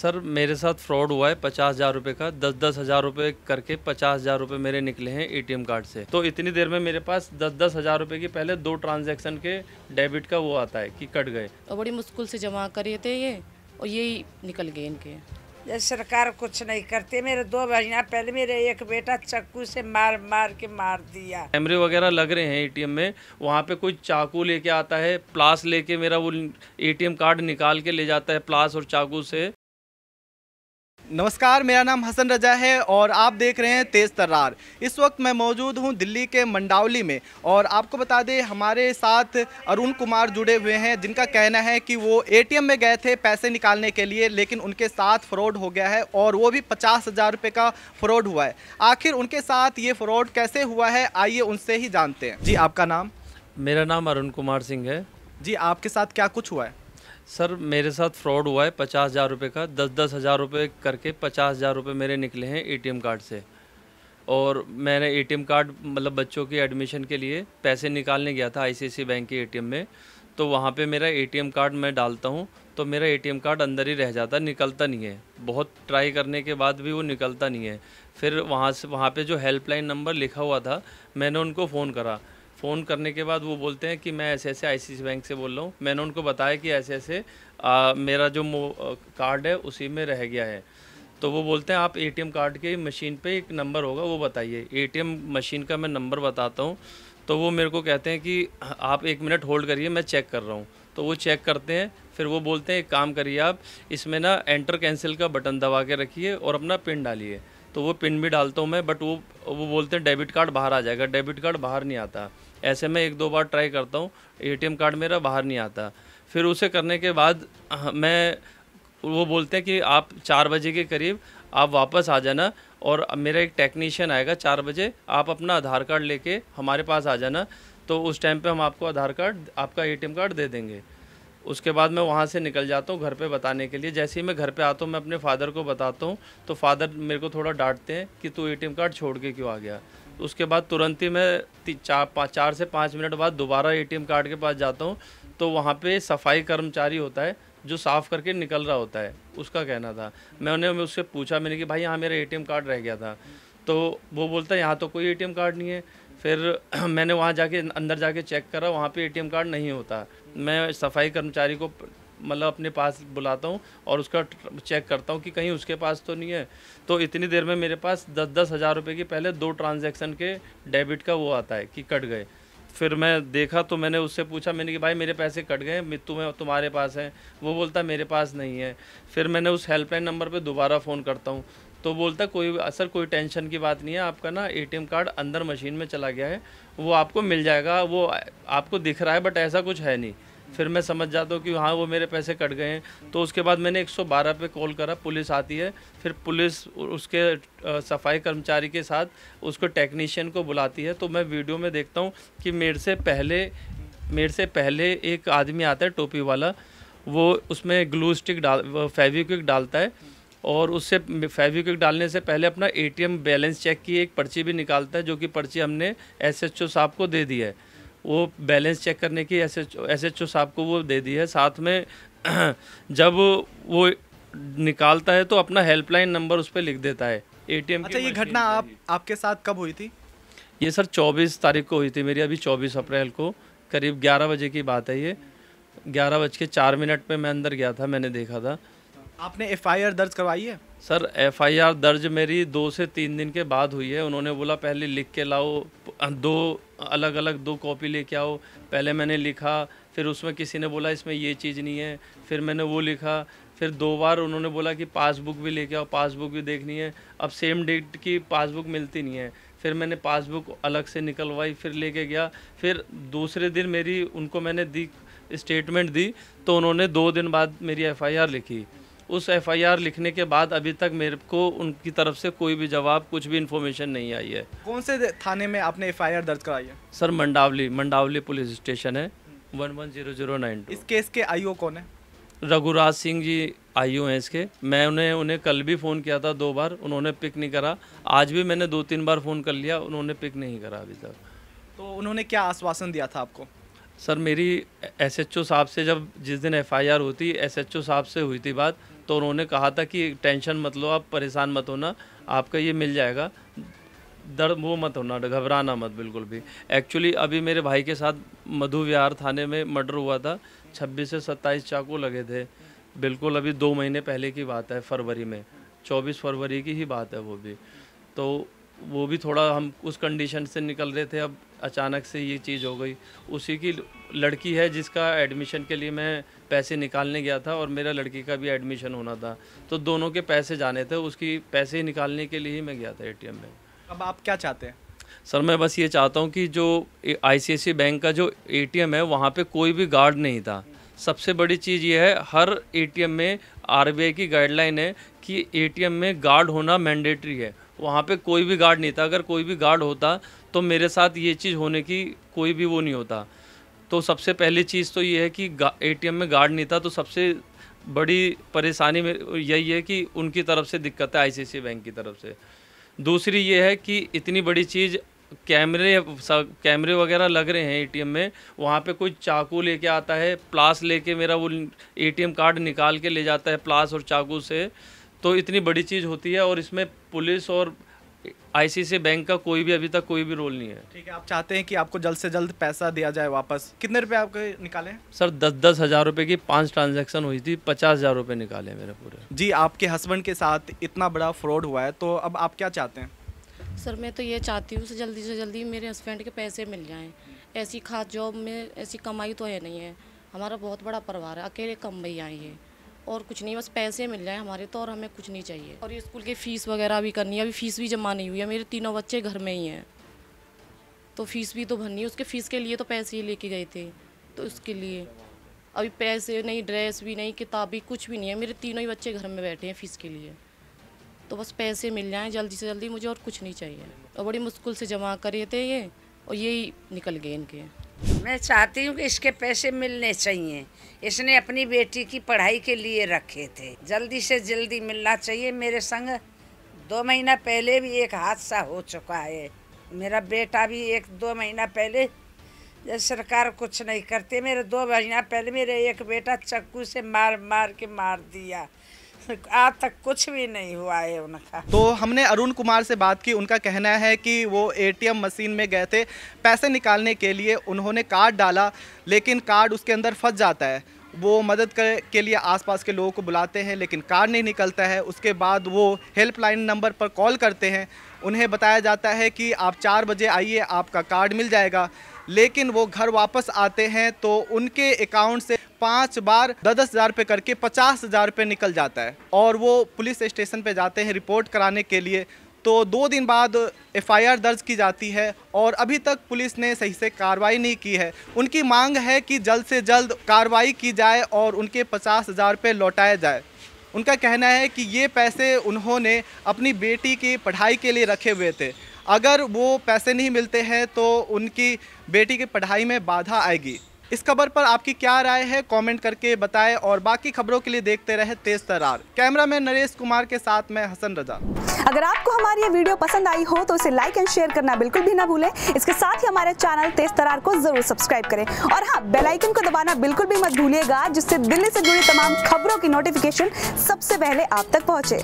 sir मेरे साथ fraud हुआ है पचास हज़ार रुपये का दस दस हज़ार रुपए करके पचास हज़ार रुपये मेरे निकले हैं एटीएम कार्ड से तो इतनी देर में मेरे पास दस दस हज़ार रुपये की पहले दो ट्रांजैक्शन के डेबिट का वो आता है कि कट गए और बड़ी मुश्किल से जमा करे थे ये और यही निकल गए इनके सरकार कुछ नहीं करती मेरे दो महीना पहले मेरे एक बेटा चाकू से मार मार के मार दिया कैमरे वगैरह लग रहे हैं एटीएम में वहाँ पे कोई चाकू लेके आता है प्लास लेके मेरा वो एटीएम कार्ड निकाल के ले जाता है प्लास और चाकू से नमस्कार मेरा नाम हसन रजा है और आप देख रहे हैं तेज़ तर्रार इस वक्त मैं मौजूद हूं दिल्ली के मंडावली में और आपको बता दें हमारे साथ अरुण कुमार जुड़े हुए हैं जिनका कहना है कि वो एटीएम में गए थे पैसे निकालने के लिए लेकिन उनके साथ फ्रॉड हो गया है और वो भी पचास हज़ार रुपये का फ्रॉड हुआ है आखिर उनके साथ ये फ्रॉड कैसे हुआ है आइए उनसे ही जानते हैं जी आपका नाम मेरा नाम अरुण कुमार सिंह है जी आपके साथ क्या कुछ हुआ है सर मेरे साथ फ्रॉड हुआ है पचास हज़ार रुपये का दस दस हज़ार रुपये करके पचास हज़ार रुपये मेरे निकले हैं एटीएम कार्ड से और मैंने एटीएम कार्ड मतलब बच्चों की एडमिशन के लिए पैसे निकालने गया था आईसीआईसी बैंक के एटीएम में तो वहाँ पे मेरा एटीएम कार्ड मैं डालता हूँ तो मेरा एटीएम कार्ड अंदर ही रह जाता निकलता नहीं है बहुत ट्राई करने के बाद भी वो निकलता नहीं है फिर वहाँ से वहाँ पर जो हेल्पलाइन नंबर लिखा हुआ था मैंने उनको फ़ोन करा फ़ोन करने के बाद वो बोलते हैं कि मैं ऐसे ऐसे आई बैंक से बोल रहा हूँ मैंने उनको बताया कि ऐसे ऐसे आ, मेरा जो कार्ड है उसी में रह गया है तो वो बोलते हैं आप एटीएम कार्ड के मशीन पे एक नंबर होगा वो बताइए एटीएम मशीन का मैं नंबर बताता हूँ तो वो मेरे को कहते हैं कि आप एक मिनट होल्ड करिए मैं चेक कर रहा हूँ तो वो चेक करते हैं फिर वो बोलते हैं एक काम करिए आप इसमें ना एंटर कैंसिल का बटन दबा के रखिए और अपना पिन डालिए तो वो पिन भी डालता हूँ मैं बट वो वो बोलते हैं डेबिट कार्ड बाहर आ जाएगा डेबिट कार्ड बाहर नहीं आता ऐसे में एक दो बार ट्राई करता हूँ ए कार्ड मेरा बाहर नहीं आता फिर उसे करने के बाद हाँ, मैं वो बोलते हैं कि आप चार बजे के करीब आप वापस आ जाना और मेरा एक टेक्नीशियन आएगा चार बजे आप अपना आधार कार्ड लेके हमारे पास आ जाना तो उस टाइम पे हम आपको आधार कार्ड आपका एटीएम कार्ड दे देंगे उसके बाद मैं वहाँ से निकल जाता हूँ घर पे बताने के लिए जैसे ही मैं घर पे आता हूँ मैं अपने फादर को बताता हूँ तो फादर मेरे को थोड़ा डांटते हैं कि तू एटीएम कार्ड छोड़ के क्यों आ गया उसके बाद तुरंत ही मैं चार पाँच चार से पाँच मिनट बाद दोबारा एटीएम कार्ड के पास जाता हूँ तो वहाँ पर सफाई कर्मचारी होता है जो साफ़ करके निकल रहा होता है उसका कहना था मैं उन्हें उससे पूछा मैंने कि भाई यहाँ मेरा ए कार्ड रह गया था तो वो बोलता है यहाँ तो कोई ए कार्ड नहीं है फिर मैंने वहाँ जाके अंदर जाके चेक करा वहाँ पे एटीएम कार्ड नहीं होता मैं सफाई कर्मचारी को मतलब अपने पास बुलाता हूँ और उसका चेक करता हूँ कि कहीं उसके पास तो नहीं है तो इतनी देर में मेरे पास दस दस हज़ार रुपये की पहले दो ट्रांजैक्शन के डेबिट का वो आता है कि कट गए फिर मैं देखा तो मैंने उससे पूछा मैंने कि भाई मेरे पैसे कट गए मित्तू में तुम्हारे पास हैं वो बोलता मेरे पास नहीं है फिर मैंने उस हेल्पलाइन नंबर पे दोबारा फ़ोन करता हूँ तो बोलता कोई असर कोई टेंशन की बात नहीं है आपका ना एटीएम कार्ड अंदर मशीन में चला गया है वो आपको मिल जाएगा वो आपको दिख रहा है बट ऐसा कुछ है नहीं फिर मैं समझ जाता हूँ कि हाँ वो मेरे पैसे कट गए हैं तो उसके बाद मैंने 112 पे कॉल करा पुलिस आती है फिर पुलिस उसके सफाई कर्मचारी के साथ उसको टेक्नीशियन को बुलाती है तो मैं वीडियो में देखता हूँ कि मेरे से पहले मेरे से पहले एक आदमी आता है टोपी वाला वो उसमें ग्लू स्टिक डाल फेविक्विक डालता है और उससे फेविक्विक डालने से पहले अपना एटीएम बैलेंस चेक की एक पर्ची भी निकालता है जो कि पर्ची हमने एसएचओ साहब को दे दी है वो बैलेंस चेक करने की एस एच ओ साहब को वो दे दी है साथ में जब वो निकालता है तो अपना हेल्पलाइन नंबर उस पर लिख देता है एम अच्छा ये घटना आप आपके साथ कब हुई थी ये सर 24 तारीख को हुई थी मेरी अभी 24 अप्रैल को करीब 11 बजे की बात है ये ग्यारह बज के चार मिनट पे मैं अंदर गया था मैंने देखा था आपने एफआईआर दर्ज करवाई है सर एफआईआर दर्ज मेरी दो से तीन दिन के बाद हुई है उन्होंने बोला पहले लिख के लाओ दो अलग अलग दो कॉपी लेके आओ पहले मैंने लिखा फिर उसमें किसी ने बोला इसमें ये चीज़ नहीं है फिर मैंने वो लिखा फिर दो बार उन्होंने बोला कि पासबुक भी लेके आओ पासबुक भी देखनी है अब सेम डेट की पासबुक मिलती नहीं है फिर मैंने पासबुक अलग से निकलवाई फिर लेके गया फिर दूसरे दिन मेरी उनको मैंने दी स्टेटमेंट दी तो उन्होंने दो दिन बाद मेरी एफआईआर लिखी उस एफआईआर लिखने के बाद अभी तक मेरे को उनकी तरफ से कोई भी जवाब कुछ भी इन्फॉर्मेशन नहीं आई है कौन से थाने में आपने एफआईआर दर्ज कराई है sir Mandawali Mandawali police station है one one zero zero nine इस केस के आई कौन है रघुराज सिंह जी आई हैं इसके मैं उन्हें उन्हें कल भी फ़ोन किया था दो बार उन्होंने पिक नहीं करा आज भी मैंने दो तीन बार फ़ोन कर लिया उन्होंने पिक नहीं करा अभी तक तो उन्होंने क्या आश्वासन दिया था आपको सर मेरी एसएचओ साहब से जब जिस दिन एफआईआर होती एसएचओ साहब से हुई थी बात तो उन्होंने कहा था कि टेंशन मत लो आप परेशान मत होना आपका ये मिल जाएगा दर्द वो मत होना घबराना मत बिल्कुल भी एक्चुअली अभी मेरे भाई के साथ मधु विहार थाने में मर्डर हुआ था 26 से 27 चाकू लगे थे बिल्कुल अभी दो महीने पहले की बात है फरवरी में 24 फरवरी की ही बात है वो भी तो वो भी थोड़ा हम उस कंडीशन से निकल रहे थे अब अचानक से ये चीज़ हो गई उसी की लड़की है जिसका एडमिशन के लिए मैं पैसे निकालने गया था और मेरा लड़की का भी एडमिशन होना था तो दोनों के पैसे जाने थे उसकी पैसे निकालने के लिए ही मैं गया था एटीएम में अब आप क्या चाहते हैं सर मैं बस ये चाहता हूँ कि जो आईसीआईसी बैंक का जो एटीएम है वहाँ पे कोई भी गार्ड नहीं था सबसे बड़ी चीज़ ये है हर ए में आर की गाइडलाइन है कि ए में गार्ड होना मैंडेटरी है वहाँ पे कोई भी गार्ड नहीं था अगर कोई भी गार्ड होता तो मेरे साथ ये चीज़ होने की कोई भी वो नहीं होता तो सबसे पहली चीज़ तो ये है कि ए में गार्ड नहीं था तो सबसे बड़ी परेशानी में यही है कि उनकी तरफ से दिक्कत है आई बैंक की तरफ से दूसरी ये है कि इतनी बड़ी चीज़ कैमरे कैमरे वगैरह लग रहे हैं एटीएम में वहाँ पे कोई चाकू लेके आता है प्लास लेके मेरा वो एटीएम कार्ड निकाल के ले जाता है प्लास और चाकू से तो इतनी बड़ी चीज़ होती है और इसमें पुलिस और आईसीसी बैंक का कोई भी अभी तक कोई भी रोल नहीं है ठीक है आप चाहते हैं कि आपको जल्द से जल्द पैसा दिया जाए वापस कितने रुपए आपके निकाले सर दस दस हज़ार रुपये की पांच ट्रांजैक्शन हुई थी पचास हज़ार रुपये निकाले मेरे पूरे जी आपके हस्बैंड के साथ इतना बड़ा फ्रॉड हुआ है तो अब आप क्या चाहते हैं सर मैं तो ये चाहती हूँ जल्दी से जल्दी मेरे हस्बैंड के पैसे मिल जाएँ ऐसी खास जॉब में ऐसी कमाई तो है नहीं है हमारा बहुत बड़ा परिवार है अकेले कम भैया ये और कुछ नहीं बस पैसे मिल जाए हमारे तो और हमें कुछ नहीं चाहिए और ये स्कूल की फ़ीस वगैरह भी करनी है अभी फ़ीस भी जमा नहीं हुई है मेरे तीनों बच्चे घर में ही हैं तो फ़ीस भी तो भरनी है उसके फ़ीस के लिए तो पैसे ही लेके गए थे तो उसके लिए अभी पैसे नहीं ड्रेस भी नहीं किताब भी कुछ भी नहीं है मेरे तीनों ही बच्चे घर में बैठे हैं फ़ीस के लिए तो बस पैसे मिल जाए जल्दी से जल्दी मुझे और कुछ नहीं चाहिए और बड़ी मुश्किल से जमा करे थे ये और यही निकल गए इनके मैं चाहती हूँ कि इसके पैसे मिलने चाहिए इसने अपनी बेटी की पढ़ाई के लिए रखे थे जल्दी से जल्दी मिलना चाहिए मेरे संग दो महीना पहले भी एक हादसा हो चुका है मेरा बेटा भी एक दो महीना पहले जब सरकार कुछ नहीं करती मेरे दो महीना पहले मेरे एक बेटा चक्कू से मार मार के मार दिया आज तक कुछ भी नहीं हुआ है उनका तो हमने अरुण कुमार से बात की उनका कहना है कि वो एटीएम मशीन में गए थे पैसे निकालने के लिए उन्होंने कार्ड डाला लेकिन कार्ड उसके अंदर फंस जाता है वो मदद कर के लिए आसपास के लोगों को बुलाते हैं लेकिन कार्ड नहीं निकलता है उसके बाद वो हेल्पलाइन नंबर पर कॉल करते हैं उन्हें बताया जाता है कि आप चार बजे आइए आपका कार्ड मिल जाएगा लेकिन वो घर वापस आते हैं तो उनके अकाउंट से पाँच बार दस दस हज़ार रुपये करके पचास हज़ार रुपये निकल जाता है और वो पुलिस स्टेशन पे जाते हैं रिपोर्ट कराने के लिए तो दो दिन बाद एफआईआर दर्ज की जाती है और अभी तक पुलिस ने सही से कार्रवाई नहीं की है उनकी मांग है कि जल्द से जल्द कार्रवाई की जाए और उनके पचास हज़ार रुपये लौटाया जाए उनका कहना है कि ये पैसे उन्होंने अपनी बेटी की पढ़ाई के लिए रखे हुए थे अगर वो पैसे नहीं मिलते हैं तो उनकी बेटी की पढ़ाई में बाधा आएगी इस खबर पर आपकी क्या राय है कमेंट करके बताएं और बाकी खबरों के लिए देखते रहे तेज तरार कैमरामैन नरेश कुमार के साथ मैं हसन रजा अगर आपको हमारी ये वीडियो पसंद आई हो तो इसे लाइक एंड शेयर करना बिल्कुल भी ना भूलें इसके साथ ही हमारे चैनल तेज तरार को जरूर सब्सक्राइब करें और हाँ बेलाइकन को दबाना बिल्कुल भी मत भूलिएगा जिससे दिल्ली से जुड़ी तमाम खबरों की नोटिफिकेशन सबसे पहले आप तक पहुँचे